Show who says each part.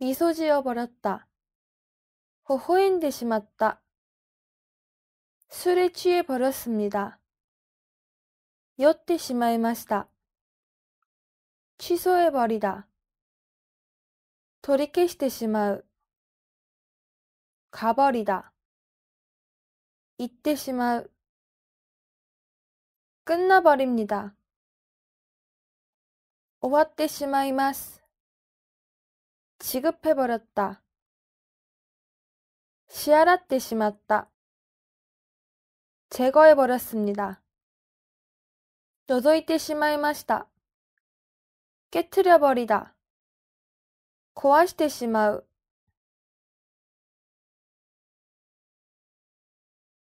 Speaker 1: みそじをぼらった。微笑んでしまった。すれちえ버렸습니 다。 酔ってしまいました。ちそえ버리 다。 取り消してしまう。かぼりだ。行ってしまう。끝나버립니 다。 終わってしまいます。 지급해버렸다. 시아라떼 심았다. 제거해버렸습니다. 너저이떼 심마이마시다. 깨트려버리다. 고아시테 시마우.